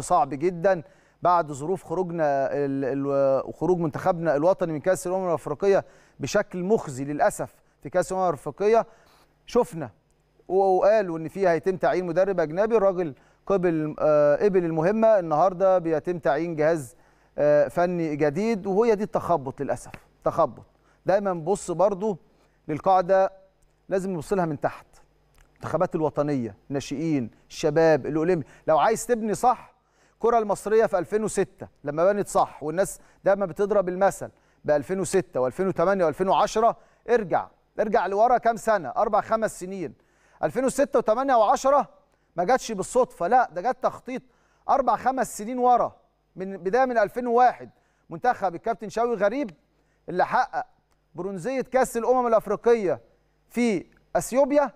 صعب جدا بعد ظروف خروجنا وخروج منتخبنا الوطني من كاس الامم الافريقيه بشكل مخزي للاسف في كاس الامم الافريقيه شفنا وقالوا ان فيها هيتم تعيين مدرب اجنبي الراجل قبل آه، قبل المهمه النهارده بيتم تعيين جهاز آه، فني جديد وهي دي التخبط للاسف تخبط دايما بص برضو للقاعده لازم نبص لها من تحت المنتخبات الوطنيه الناشئين الشباب الاولمبي لو عايز تبني صح الكره المصريه في 2006 لما بنت صح والناس دايما بتضرب المثل ب 2006 و2008 و2010 ارجع ارجع لورا كام سنه اربع خمس سنين 2006 و8 و10 ما جاتش بالصدفه لا ده جت تخطيط اربع خمس سنين ورا من بدايه من 2001 منتخب الكابتن شاوي غريب اللي حقق برونزيه كاس الامم الافريقيه في اثيوبيا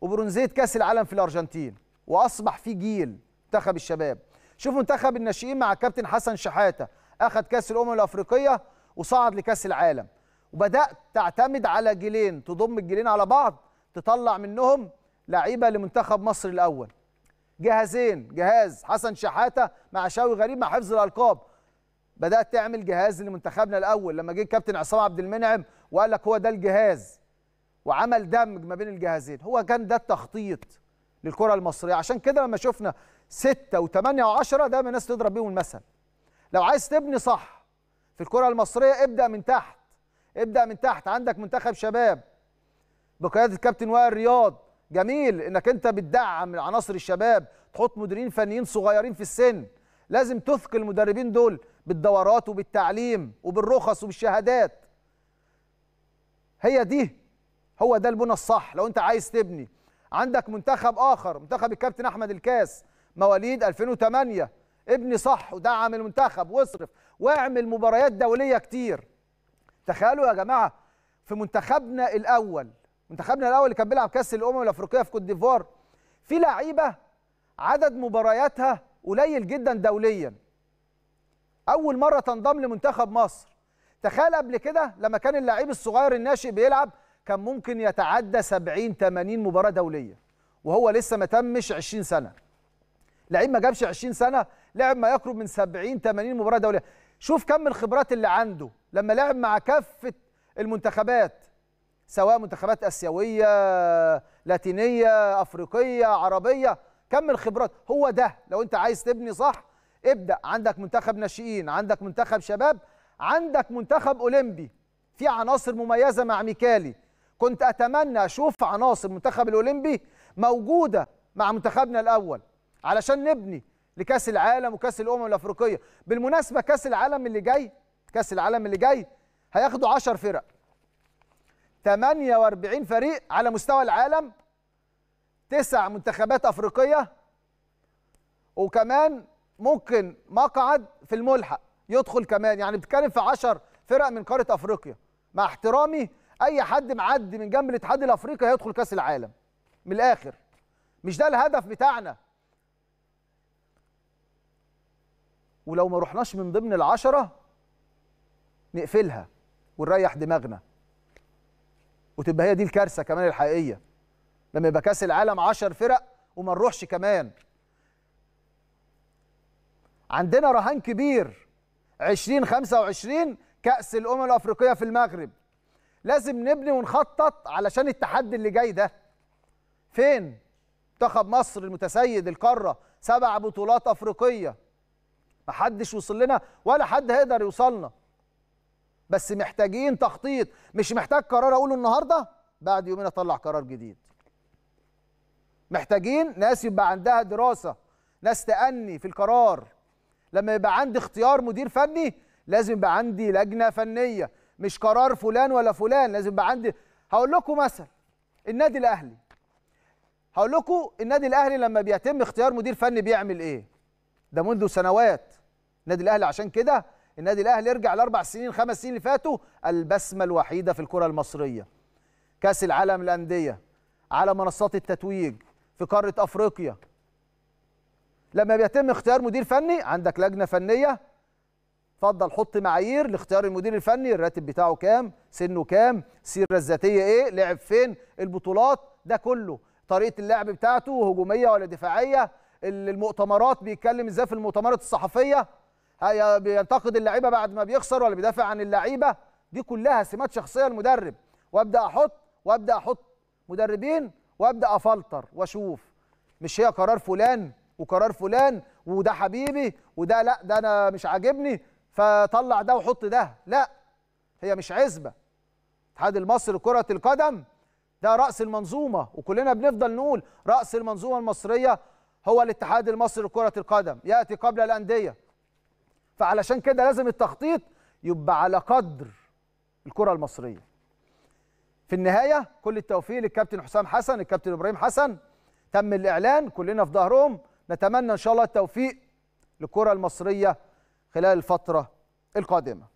وبرونزيه كاس العالم في الارجنتين واصبح في جيل منتخب الشباب شوف منتخب الناشئين مع كابتن حسن شحاته اخذ كاس الامم الافريقيه وصعد لكاس العالم وبدات تعتمد على جيلين تضم الجيلين على بعض تطلع منهم لعيبه لمنتخب مصر الاول جهازين جهاز حسن شحاته مع شاوي غريب مع حفظ الالقاب بدات تعمل جهاز لمنتخبنا الاول لما جه الكابتن عصام عبد المنعم وقال لك هو ده الجهاز وعمل دمج ما بين الجهازين هو كان ده التخطيط للكره المصريه عشان كده لما شفنا ستة وثمانية وعشرة و10 دايما الناس تضرب بيهم المثل لو عايز تبني صح في الكره المصريه ابدا من تحت ابدا من تحت عندك منتخب شباب بقياده الكابتن وائل رياض جميل انك انت بتدعم عناصر الشباب تحط مديرين فنيين صغيرين في السن لازم تثقل المدربين دول بالدورات وبالتعليم وبالرخص وبالشهادات هي دي هو ده البنى الصح لو انت عايز تبني عندك منتخب اخر منتخب الكابتن احمد الكاس مواليد 2008 ابني صح ودعم المنتخب واصرف واعمل مباريات دوليه كتير تخيلوا يا جماعه في منتخبنا الاول منتخبنا الاول اللي كان بيلعب كاس الامم الافريقيه في كوت ديفوار في لعيبه عدد مبارياتها قليل جدا دوليا اول مره تنضم لمنتخب مصر تخيل قبل كده لما كان اللعيب الصغير الناشئ بيلعب كان ممكن يتعدى 70 80 مباراه دوليه وهو لسه ما تمش 20 سنه لعيب ما جابش 20 سنه لعب ما يقرب من 70 80 مباراه دوليه شوف كم الخبرات اللي عنده لما لعب مع كافه المنتخبات سواء منتخبات اسيويه لاتينيه افريقيه عربيه كم الخبرات هو ده لو انت عايز تبني صح ابدا عندك منتخب ناشئين عندك منتخب شباب عندك منتخب اولمبي في عناصر مميزه مع ميكالي كنت اتمنى اشوف عناصر المنتخب الاولمبي موجوده مع منتخبنا الاول علشان نبني لكاس العالم وكاس الامم الافريقيه بالمناسبه كاس العالم اللي جاي كاس العالم اللي جاي هياخدوا 10 فرق 48 فريق على مستوى العالم تسع منتخبات افريقيه وكمان ممكن مقعد في الملحق يدخل كمان يعني بتتكلم في 10 فرق من قاره افريقيا مع احترامي اي حد معدي من جنب الاتحاد الافريقي هيدخل كاس العالم من الاخر مش ده الهدف بتاعنا ولو ما رحناش من ضمن العشرة نقفلها ونريح دماغنا وتبقى هي دي الكارثة كمان الحقيقية لما يبقى كاس العالم 10 فرق وما نروحش كمان عندنا رهان كبير خمسة وعشرين كأس الأمم الأفريقية في المغرب لازم نبني ونخطط علشان التحدي اللي جاي ده فين منتخب مصر المتسيد القاره سبع بطولات افريقيه محدش وصل لنا ولا حد هيقدر يوصلنا بس محتاجين تخطيط مش محتاج قرار اقوله النهارده بعد يومين اطلع قرار جديد محتاجين ناس يبقى عندها دراسه ناس تأني في القرار لما يبقى عندي اختيار مدير فني لازم يبقى عندي لجنه فنيه مش قرار فلان ولا فلان لازم يبقى عندي هقول لكم مثل النادي الاهلي هقول لكم النادي الاهلي لما بيتم اختيار مدير فني بيعمل ايه ده منذ سنوات النادي الاهلي عشان كده النادي الاهلي يرجع لاربع سنين خمس سنين اللي فاتوا البسمه الوحيده في الكره المصريه كاس العالم للانديه على منصات التتويج في قاره افريقيا لما بيتم اختيار مدير فني عندك لجنه فنيه اتفضل حط معايير لاختيار المدير الفني الراتب بتاعه كام سنه كام السيره الذاتيه ايه لعب فين البطولات ده كله طريقه اللعب بتاعته هجوميه ولا دفاعيه المؤتمرات بيتكلم ازاي في المؤتمرات الصحفيه بينتقد اللعيبه بعد ما بيخسر ولا بيدافع عن اللعيبه دي كلها سمات شخصيه المدرب وابدا احط وابدا احط مدربين وابدا افلتر واشوف مش هي قرار فلان وقرار فلان وده حبيبي وده لا ده انا مش عاجبني فطلع ده وحط ده لا هي مش عزبه الاتحاد المصري لكره القدم ده راس المنظومه وكلنا بنفضل نقول راس المنظومه المصريه هو الاتحاد المصري لكره القدم ياتي قبل الانديه فعلشان كده لازم التخطيط يبقى على قدر الكره المصريه في النهايه كل التوفيق للكابتن حسام حسن الكابتن ابراهيم حسن تم الاعلان كلنا في ظهرهم نتمنى ان شاء الله التوفيق للكره المصريه خلال الفترة القادمة